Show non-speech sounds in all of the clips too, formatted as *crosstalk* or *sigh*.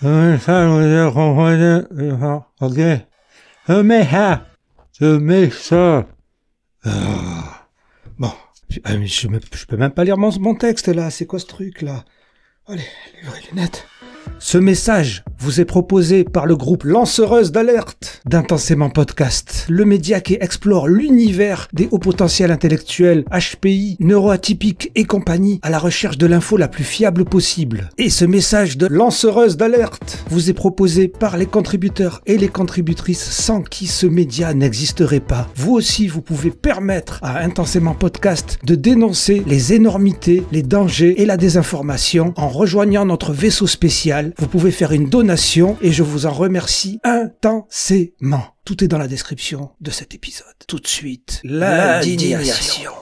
Ah, ah, je Bon, je, peux même pas lire mon, texte là. C'est quoi ce truc là Allez, les lunettes. Ce message vous est proposé par le groupe Lancereuse d'alerte d'Intensément Podcast, le média qui explore l'univers des hauts potentiels intellectuels, HPI, neuroatypiques et compagnie à la recherche de l'info la plus fiable possible. Et ce message de Lancereuse d'alerte vous est proposé par les contributeurs et les contributrices sans qui ce média n'existerait pas. Vous aussi, vous pouvez permettre à Intensément Podcast de dénoncer les énormités, les dangers et la désinformation en rejoignant notre vaisseau spécial. Vous pouvez faire une donation et je vous en remercie intensément. Tout est dans la description de cet épisode. Tout de suite, La l'indignation.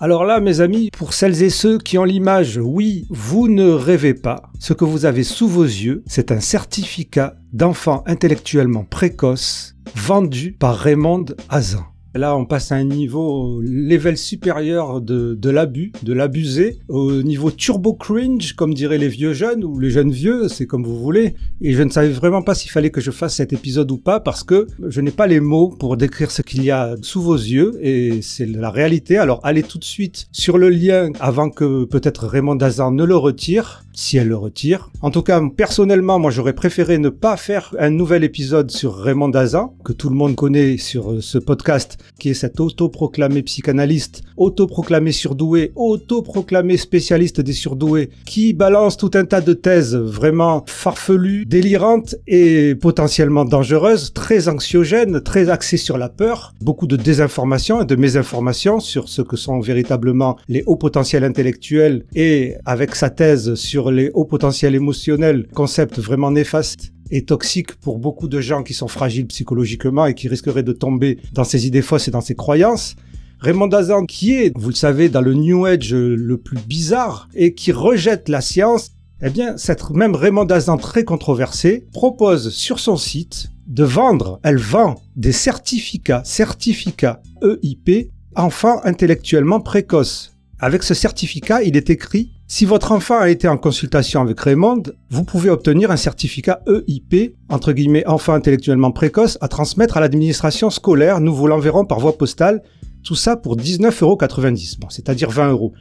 Alors là, mes amis, pour celles et ceux qui ont l'image, oui, vous ne rêvez pas. Ce que vous avez sous vos yeux, c'est un certificat d'enfant intellectuellement précoce vendu par Raymond Hazan. Là, on passe à un niveau, level supérieur de, l'abus, de l'abuser, au niveau turbo cringe, comme diraient les vieux jeunes ou les jeunes vieux, c'est comme vous voulez. Et je ne savais vraiment pas s'il fallait que je fasse cet épisode ou pas parce que je n'ai pas les mots pour décrire ce qu'il y a sous vos yeux et c'est la réalité. Alors, allez tout de suite sur le lien avant que peut-être Raymond Dazan ne le retire, si elle le retire. En tout cas, personnellement, moi, j'aurais préféré ne pas faire un nouvel épisode sur Raymond Dazan, que tout le monde connaît sur ce podcast qui est cet autoproclamé psychanalyste, autoproclamé surdoué, autoproclamé spécialiste des surdoués, qui balance tout un tas de thèses vraiment farfelues, délirantes et potentiellement dangereuses, très anxiogènes, très axées sur la peur, beaucoup de désinformations et de mésinformation sur ce que sont véritablement les hauts potentiels intellectuels et avec sa thèse sur les hauts potentiels émotionnels, concept vraiment néfaste est toxique pour beaucoup de gens qui sont fragiles psychologiquement et qui risqueraient de tomber dans ces idées fausses et dans ces croyances. Raymond Dazan, qui est, vous le savez, dans le New Age le plus bizarre et qui rejette la science, eh bien, cette même Raymond Dazan très controversée propose sur son site de vendre, elle vend des certificats, certificats EIP, enfants intellectuellement précoces. Avec ce certificat, il est écrit si votre enfant a été en consultation avec Raymond, vous pouvez obtenir un certificat EIP, entre guillemets enfant intellectuellement précoce, à transmettre à l'administration scolaire. Nous vous l'enverrons par voie postale. Tout ça pour 19,90€, bon, c'est-à-dire 20 euros.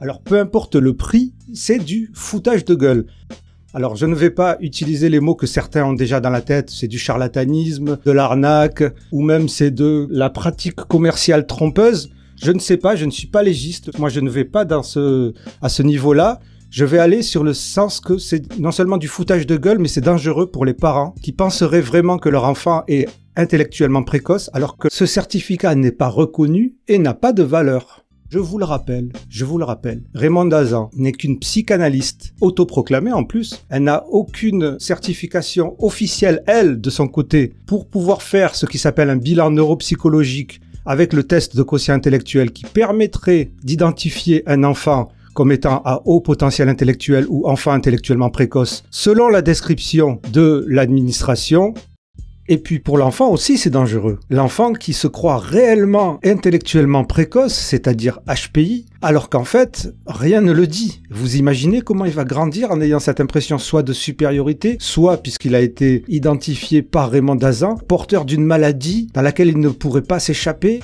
Alors peu importe le prix, c'est du foutage de gueule. Alors je ne vais pas utiliser les mots que certains ont déjà dans la tête, c'est du charlatanisme, de l'arnaque, ou même c'est de la pratique commerciale trompeuse. Je ne sais pas, je ne suis pas légiste. Moi, je ne vais pas dans ce, à ce niveau-là. Je vais aller sur le sens que c'est non seulement du foutage de gueule, mais c'est dangereux pour les parents qui penseraient vraiment que leur enfant est intellectuellement précoce alors que ce certificat n'est pas reconnu et n'a pas de valeur. Je vous le rappelle, je vous le rappelle, Raymond Dazan n'est qu'une psychanalyste, autoproclamée en plus. Elle n'a aucune certification officielle, elle, de son côté, pour pouvoir faire ce qui s'appelle un bilan neuropsychologique avec le test de quotient intellectuel qui permettrait d'identifier un enfant comme étant à haut potentiel intellectuel ou enfant intellectuellement précoce, selon la description de l'administration, et puis pour l'enfant aussi, c'est dangereux. L'enfant qui se croit réellement intellectuellement précoce, c'est-à-dire HPI, alors qu'en fait, rien ne le dit. Vous imaginez comment il va grandir en ayant cette impression soit de supériorité, soit, puisqu'il a été identifié par Raymond Dazan, porteur d'une maladie dans laquelle il ne pourrait pas s'échapper,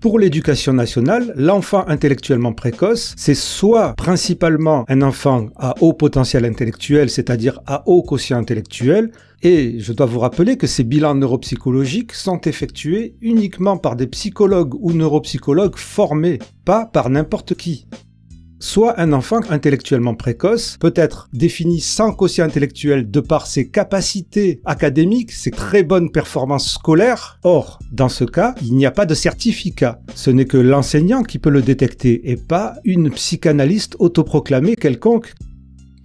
pour l'éducation nationale, l'enfant intellectuellement précoce, c'est soit principalement un enfant à haut potentiel intellectuel, c'est-à-dire à haut quotient intellectuel, et je dois vous rappeler que ces bilans neuropsychologiques sont effectués uniquement par des psychologues ou neuropsychologues formés, pas par n'importe qui soit un enfant intellectuellement précoce peut être défini sans quotient intellectuel de par ses capacités académiques, ses très bonnes performances scolaires. Or, dans ce cas, il n'y a pas de certificat. Ce n'est que l'enseignant qui peut le détecter et pas une psychanalyste autoproclamée quelconque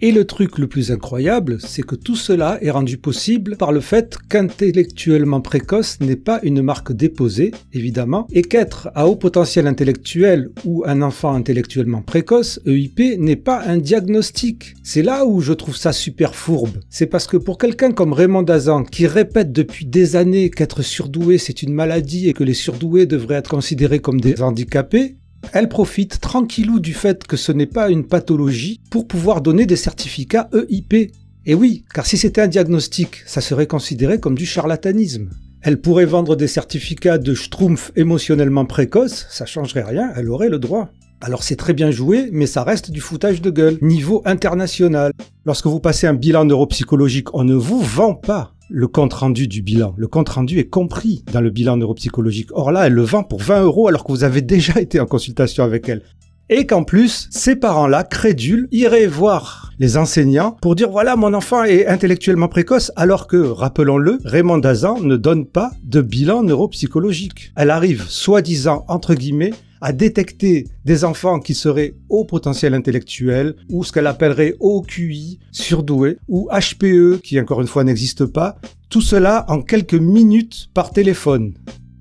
et le truc le plus incroyable, c'est que tout cela est rendu possible par le fait qu'intellectuellement précoce n'est pas une marque déposée, évidemment, et qu'être à haut potentiel intellectuel ou un enfant intellectuellement précoce, EIP, n'est pas un diagnostic. C'est là où je trouve ça super fourbe. C'est parce que pour quelqu'un comme Raymond Dazan, qui répète depuis des années qu'être surdoué c'est une maladie et que les surdoués devraient être considérés comme des handicapés, elle profite tranquillou du fait que ce n'est pas une pathologie pour pouvoir donner des certificats EIP. Et oui, car si c'était un diagnostic, ça serait considéré comme du charlatanisme. Elle pourrait vendre des certificats de schtroumpf émotionnellement précoce, ça changerait rien, elle aurait le droit. Alors c'est très bien joué, mais ça reste du foutage de gueule, niveau international. Lorsque vous passez un bilan neuropsychologique, on ne vous vend pas le compte-rendu du bilan. Le compte-rendu est compris dans le bilan neuropsychologique. Or là, elle le vend pour 20 euros alors que vous avez déjà *laughs* été en consultation avec elle. Et qu'en plus, ces parents-là, crédules, iraient voir les enseignants pour dire voilà, mon enfant est intellectuellement précoce, alors que, rappelons-le, Raymond Dazan ne donne pas de bilan neuropsychologique. Elle arrive, soi-disant, entre guillemets, à détecter des enfants qui seraient haut potentiel intellectuel ou ce qu'elle appellerait haut QI, surdoué, ou HPE, qui encore une fois n'existe pas. Tout cela en quelques minutes par téléphone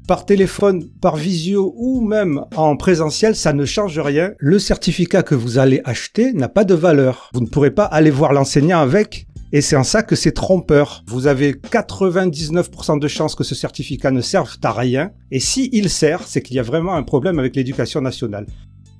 par téléphone, par visio ou même en présentiel, ça ne change rien. Le certificat que vous allez acheter n'a pas de valeur. Vous ne pourrez pas aller voir l'enseignant avec. Et c'est en ça que c'est trompeur. Vous avez 99% de chances que ce certificat ne serve à rien. Et s'il sert, c'est qu'il y a vraiment un problème avec l'éducation nationale.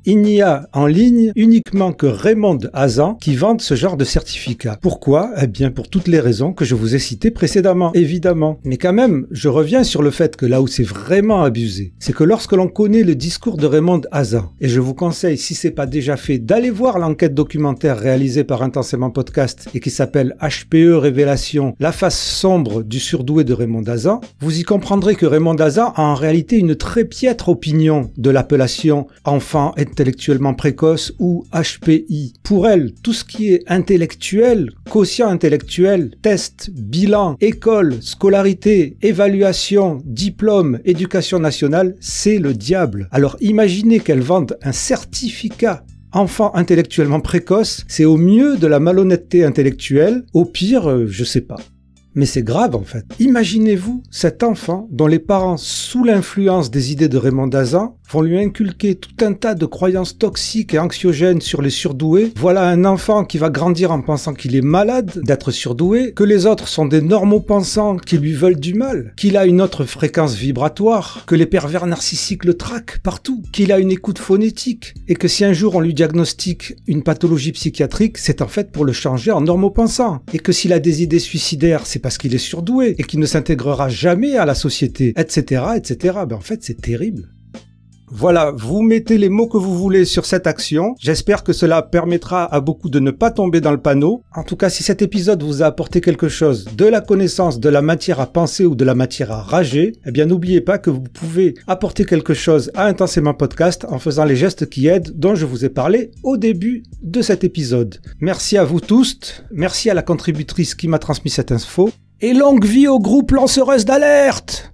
Il n'y a en ligne uniquement que Raymond Hazan qui vende ce genre de certificat. Pourquoi Eh bien pour toutes les raisons que je vous ai citées précédemment, évidemment. Mais quand même, je reviens sur le fait que là où c'est vraiment abusé, c'est que lorsque l'on connaît le discours de Raymond Hazan, et je vous conseille si c'est pas déjà fait d'aller voir l'enquête documentaire réalisée par Intensément Podcast et qui s'appelle HPE Révélation, la face sombre du surdoué de Raymond Hazan, vous y comprendrez que Raymond Hazan a en réalité une très piètre opinion de l'appellation enfant et intellectuellement précoce ou HPI. Pour elle, tout ce qui est intellectuel, quotient intellectuel, test, bilan, école, scolarité, évaluation, diplôme, éducation nationale, c'est le diable. Alors imaginez qu'elle vende un certificat enfant intellectuellement précoce, c'est au mieux de la malhonnêteté intellectuelle, au pire, euh, je sais pas. Mais c'est grave en fait. Imaginez-vous cet enfant dont les parents, sous l'influence des idées de Raymond Dazan, vont lui inculquer tout un tas de croyances toxiques et anxiogènes sur les surdoués. Voilà un enfant qui va grandir en pensant qu'il est malade d'être surdoué, que les autres sont des normaux pensants qui lui veulent du mal, qu'il a une autre fréquence vibratoire, que les pervers narcissiques le traquent partout, qu'il a une écoute phonétique, et que si un jour on lui diagnostique une pathologie psychiatrique, c'est en fait pour le changer en normaux pensants, et que s'il a des idées suicidaires, c'est parce qu'il est surdoué, et qu'il ne s'intégrera jamais à la société, etc., etc. Ben en fait, c'est terrible. Voilà, vous mettez les mots que vous voulez sur cette action. J'espère que cela permettra à beaucoup de ne pas tomber dans le panneau. En tout cas, si cet épisode vous a apporté quelque chose, de la connaissance, de la matière à penser ou de la matière à rager, eh bien n'oubliez pas que vous pouvez apporter quelque chose à Intensément Podcast en faisant les gestes qui aident dont je vous ai parlé au début de cet épisode. Merci à vous tous, merci à la contributrice qui m'a transmis cette info, et longue vie au groupe lanceuse d'alerte